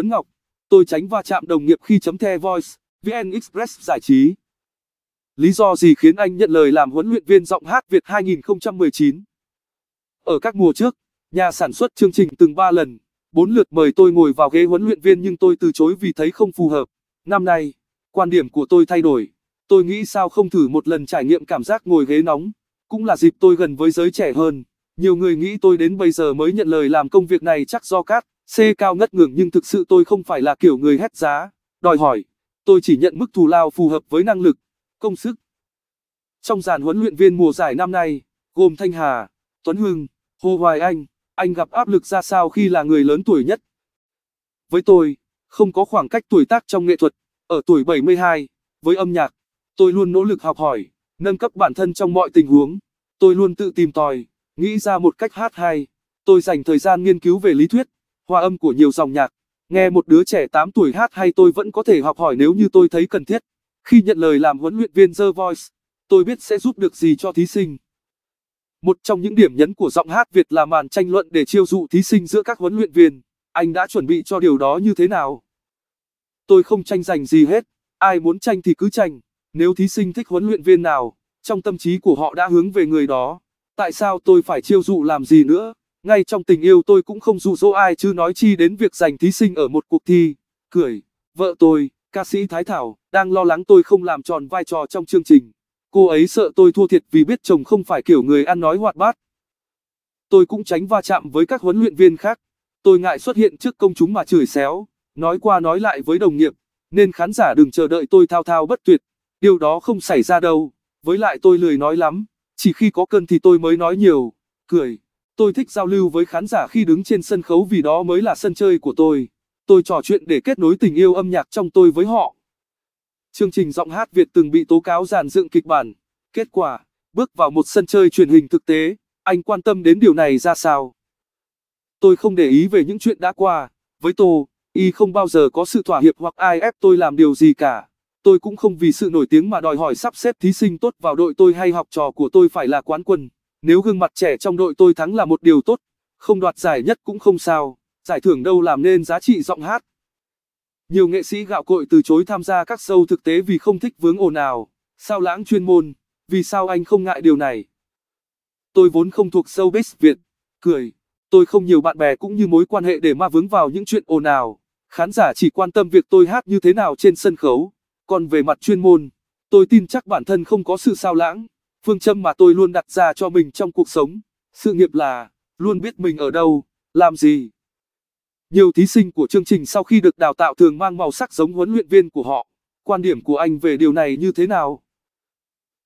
Tuấn Ngọc. Tôi tránh va chạm đồng nghiệp khi chấm The Voice, VN Express giải trí. Lý do gì khiến anh nhận lời làm huấn luyện viên giọng hát Việt 2019? Ở các mùa trước, nhà sản xuất chương trình từng 3 lần, 4 lượt mời tôi ngồi vào ghế huấn luyện viên nhưng tôi từ chối vì thấy không phù hợp. Năm nay, quan điểm của tôi thay đổi. Tôi nghĩ sao không thử một lần trải nghiệm cảm giác ngồi ghế nóng, cũng là dịp tôi gần với giới trẻ hơn. Nhiều người nghĩ tôi đến bây giờ mới nhận lời làm công việc này chắc do cát C cao ngất ngường nhưng thực sự tôi không phải là kiểu người hét giá, đòi hỏi. Tôi chỉ nhận mức thù lao phù hợp với năng lực, công sức. Trong dàn huấn luyện viên mùa giải năm nay, gồm Thanh Hà, Tuấn Hưng, Hồ Hoài Anh, anh gặp áp lực ra sao khi là người lớn tuổi nhất? Với tôi, không có khoảng cách tuổi tác trong nghệ thuật, ở tuổi 72, với âm nhạc, tôi luôn nỗ lực học hỏi, nâng cấp bản thân trong mọi tình huống. Tôi luôn tự tìm tòi, nghĩ ra một cách hát hay. Tôi dành thời gian nghiên cứu về lý thuyết, hòa âm của nhiều dòng nhạc. Nghe một đứa trẻ 8 tuổi hát hay tôi vẫn có thể học hỏi nếu như tôi thấy cần thiết. Khi nhận lời làm huấn luyện viên The Voice, tôi biết sẽ giúp được gì cho thí sinh. Một trong những điểm nhấn của giọng hát Việt là màn tranh luận để chiêu dụ thí sinh giữa các huấn luyện viên. Anh đã chuẩn bị cho điều đó như thế nào? Tôi không tranh giành gì hết, ai muốn tranh thì cứ tranh. Nếu thí sinh thích huấn luyện viên nào, trong tâm trí của họ đã hướng về người đó. Tại sao tôi phải chiêu dụ làm gì nữa? Ngay trong tình yêu tôi cũng không dụ dỗ ai chứ nói chi đến việc giành thí sinh ở một cuộc thi. Cười, vợ tôi, ca sĩ Thái Thảo, đang lo lắng tôi không làm tròn vai trò trong chương trình. Cô ấy sợ tôi thua thiệt vì biết chồng không phải kiểu người ăn nói hoạt bát. Tôi cũng tránh va chạm với các huấn luyện viên khác. Tôi ngại xuất hiện trước công chúng mà chửi xéo, nói qua nói lại với đồng nghiệp, nên khán giả đừng chờ đợi tôi thao thao bất tuyệt. Điều đó không xảy ra đâu, với lại tôi lười nói lắm, chỉ khi có cơn thì tôi mới nói nhiều. Cười. Tôi thích giao lưu với khán giả khi đứng trên sân khấu vì đó mới là sân chơi của tôi. Tôi trò chuyện để kết nối tình yêu âm nhạc trong tôi với họ. Chương trình giọng hát Việt từng bị tố cáo giàn dựng kịch bản. Kết quả, bước vào một sân chơi truyền hình thực tế, anh quan tâm đến điều này ra sao? Tôi không để ý về những chuyện đã qua, với tôi, y không bao giờ có sự thỏa hiệp hoặc ai ép tôi làm điều gì cả. Tôi cũng không vì sự nổi tiếng mà đòi hỏi sắp xếp thí sinh tốt vào đội tôi hay học trò của tôi phải là quán quân. Nếu gương mặt trẻ trong đội tôi thắng là một điều tốt, không đoạt giải nhất cũng không sao, giải thưởng đâu làm nên giá trị giọng hát. Nhiều nghệ sĩ gạo cội từ chối tham gia các show thực tế vì không thích vướng ồn ào, sao lãng chuyên môn, vì sao anh không ngại điều này. Tôi vốn không thuộc showbiz Việt, cười, tôi không nhiều bạn bè cũng như mối quan hệ để mà vướng vào những chuyện ồn ào, khán giả chỉ quan tâm việc tôi hát như thế nào trên sân khấu, còn về mặt chuyên môn, tôi tin chắc bản thân không có sự sao lãng. Phương châm mà tôi luôn đặt ra cho mình trong cuộc sống, sự nghiệp là luôn biết mình ở đâu, làm gì. Nhiều thí sinh của chương trình sau khi được đào tạo thường mang màu sắc giống huấn luyện viên của họ. Quan điểm của anh về điều này như thế nào?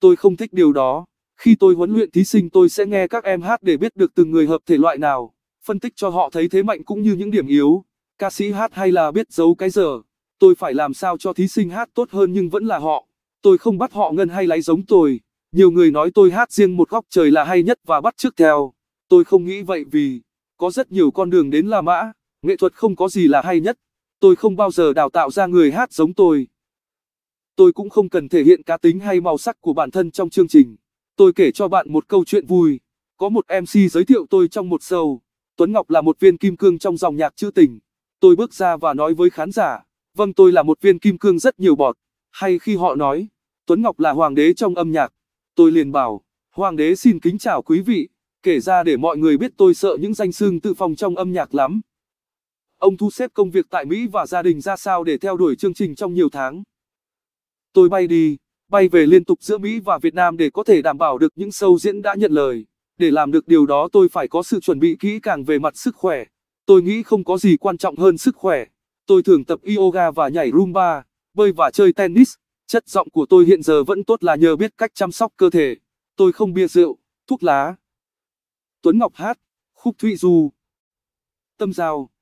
Tôi không thích điều đó. Khi tôi huấn luyện thí sinh tôi sẽ nghe các em hát để biết được từng người hợp thể loại nào, phân tích cho họ thấy thế mạnh cũng như những điểm yếu. Ca sĩ hát hay là biết giấu cái giờ, tôi phải làm sao cho thí sinh hát tốt hơn nhưng vẫn là họ. Tôi không bắt họ ngân hay lấy giống tôi. Nhiều người nói tôi hát riêng một góc trời là hay nhất và bắt chước theo. Tôi không nghĩ vậy vì có rất nhiều con đường đến La Mã, nghệ thuật không có gì là hay nhất. Tôi không bao giờ đào tạo ra người hát giống tôi. Tôi cũng không cần thể hiện cá tính hay màu sắc của bản thân trong chương trình. Tôi kể cho bạn một câu chuyện vui. Có một MC giới thiệu tôi trong một show. Tuấn Ngọc là một viên kim cương trong dòng nhạc trữ tình. Tôi bước ra và nói với khán giả, vâng tôi là một viên kim cương rất nhiều bọt. Hay khi họ nói, Tuấn Ngọc là hoàng đế trong âm nhạc. Tôi liền bảo, Hoàng đế xin kính chào quý vị, kể ra để mọi người biết tôi sợ những danh xưng tự phong trong âm nhạc lắm. Ông thu xếp công việc tại Mỹ và gia đình ra sao để theo đuổi chương trình trong nhiều tháng. Tôi bay đi, bay về liên tục giữa Mỹ và Việt Nam để có thể đảm bảo được những show diễn đã nhận lời. Để làm được điều đó tôi phải có sự chuẩn bị kỹ càng về mặt sức khỏe. Tôi nghĩ không có gì quan trọng hơn sức khỏe. Tôi thường tập yoga và nhảy rumba, bơi và chơi tennis. Chất giọng của tôi hiện giờ vẫn tốt là nhờ biết cách chăm sóc cơ thể. Tôi không bia rượu, thuốc lá. Tuấn Ngọc hát, khúc Thụy Du. Tâm Giao